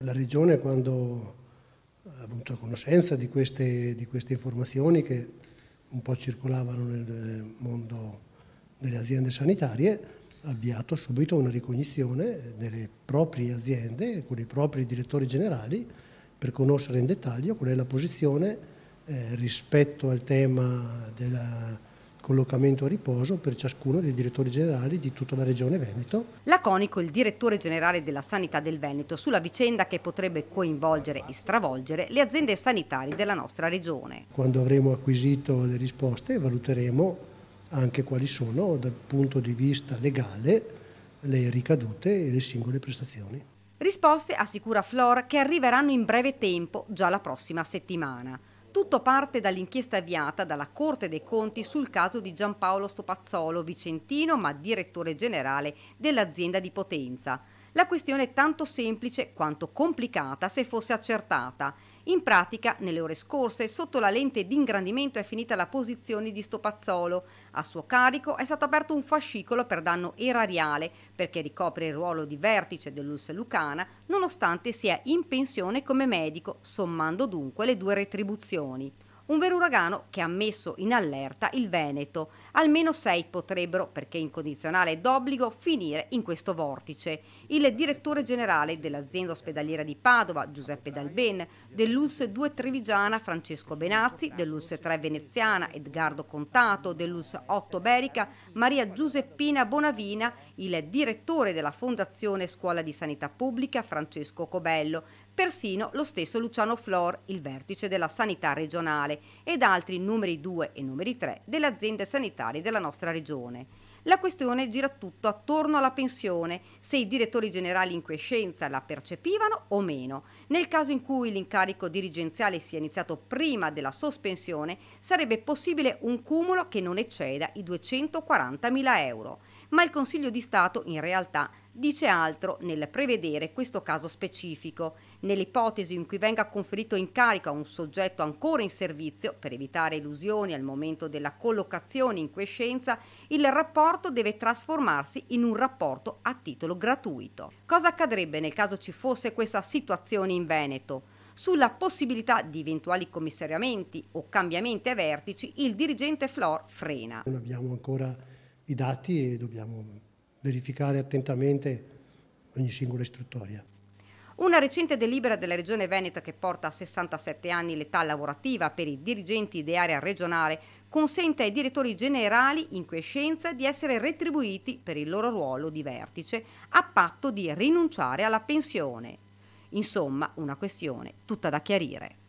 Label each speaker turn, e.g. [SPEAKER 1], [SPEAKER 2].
[SPEAKER 1] La Regione quando ha avuto conoscenza di queste, di queste, informazioni che un po' circolavano nel mondo delle aziende sanitarie, ha avviato subito una ricognizione delle proprie aziende, con i propri direttori generali, per conoscere in dettaglio qual è la posizione eh, rispetto al tema della collocamento a riposo per ciascuno dei direttori generali di tutta la Regione Veneto.
[SPEAKER 2] Laconico il direttore generale della Sanità del Veneto sulla vicenda che potrebbe coinvolgere e stravolgere le aziende sanitarie della nostra Regione.
[SPEAKER 1] Quando avremo acquisito le risposte valuteremo anche quali sono dal punto di vista legale le ricadute e le singole prestazioni.
[SPEAKER 2] Risposte assicura Flora che arriveranno in breve tempo, già la prossima settimana. Tutto parte dall'inchiesta avviata dalla Corte dei Conti sul caso di Giampaolo Stopazzolo, vicentino ma direttore generale dell'azienda di Potenza. La questione è tanto semplice quanto complicata se fosse accertata. In pratica, nelle ore scorse, sotto la lente di ingrandimento è finita la posizione di Stopazzolo. A suo carico è stato aperto un fascicolo per danno erariale, perché ricopre il ruolo di vertice dell'Ulse Lucana, nonostante sia in pensione come medico, sommando dunque le due retribuzioni. Un vero uragano che ha messo in allerta il Veneto. Almeno sei potrebbero, perché incondizionale condizionale d'obbligo, finire in questo vortice. Il direttore generale dell'azienda ospedaliera di Padova, Giuseppe Dalben, dell'ULS 2 Trevigiana, Francesco Benazzi, dell'ULS 3 Veneziana, Edgardo Contato, dell'ULS 8 Berica, Maria Giuseppina Bonavina, il direttore della Fondazione Scuola di Sanità Pubblica, Francesco Cobello, persino lo stesso Luciano Flor, il vertice della sanità regionale, ed altri numeri 2 e numeri 3 delle aziende sanitarie della nostra regione. La questione gira tutto attorno alla pensione, se i direttori generali in quiescenza la percepivano o meno. Nel caso in cui l'incarico dirigenziale sia iniziato prima della sospensione, sarebbe possibile un cumulo che non ecceda i 240.000 euro. Ma il Consiglio di Stato in realtà dice altro nel prevedere questo caso specifico. Nell'ipotesi in cui venga conferito incarico a un soggetto ancora in servizio, per evitare illusioni al momento della collocazione in quiescenza, il rapporto deve trasformarsi in un rapporto a titolo gratuito. Cosa accadrebbe nel caso ci fosse questa situazione in Veneto? Sulla possibilità di eventuali commissariamenti o cambiamenti a vertici, il dirigente Flor frena.
[SPEAKER 1] Non abbiamo ancora i dati e dobbiamo verificare attentamente ogni singola istruttoria.
[SPEAKER 2] Una recente delibera della Regione Veneto che porta a 67 anni l'età lavorativa per i dirigenti di area regionale consente ai direttori generali in quiescenza di essere retribuiti per il loro ruolo di vertice a patto di rinunciare alla pensione. Insomma, una questione tutta da chiarire.